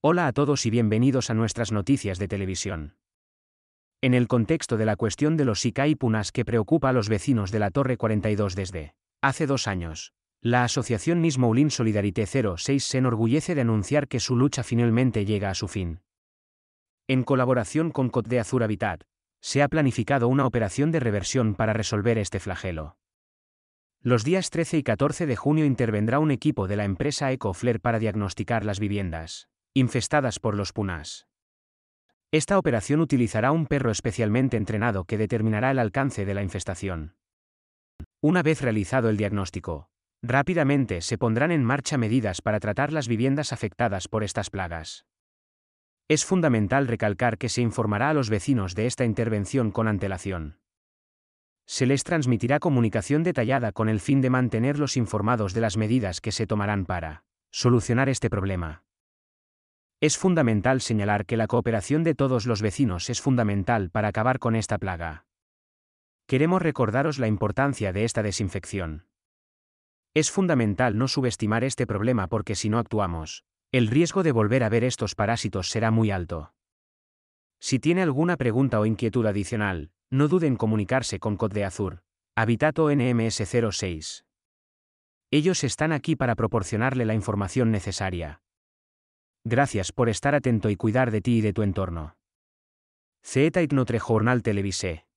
Hola a todos y bienvenidos a nuestras noticias de televisión. En el contexto de la cuestión de los y Punas que preocupa a los vecinos de la Torre 42 desde hace dos años, la asociación Nismoulin Solidarité 06 se enorgullece de anunciar que su lucha finalmente llega a su fin. En colaboración con Cot de Azur Habitat, se ha planificado una operación de reversión para resolver este flagelo. Los días 13 y 14 de junio intervendrá un equipo de la empresa Ecofleur para diagnosticar las viviendas infestadas por los punas. Esta operación utilizará un perro especialmente entrenado que determinará el alcance de la infestación. Una vez realizado el diagnóstico, rápidamente se pondrán en marcha medidas para tratar las viviendas afectadas por estas plagas. Es fundamental recalcar que se informará a los vecinos de esta intervención con antelación. Se les transmitirá comunicación detallada con el fin de mantenerlos informados de las medidas que se tomarán para solucionar este problema. Es fundamental señalar que la cooperación de todos los vecinos es fundamental para acabar con esta plaga. Queremos recordaros la importancia de esta desinfección. Es fundamental no subestimar este problema porque si no actuamos, el riesgo de volver a ver estos parásitos será muy alto. Si tiene alguna pregunta o inquietud adicional, no duden en comunicarse con Code Azur, Habitato NMS 06. Ellos están aquí para proporcionarle la información necesaria Gracias por estar atento y cuidar de ti y de tu entorno. Zeta Jornal Televisé.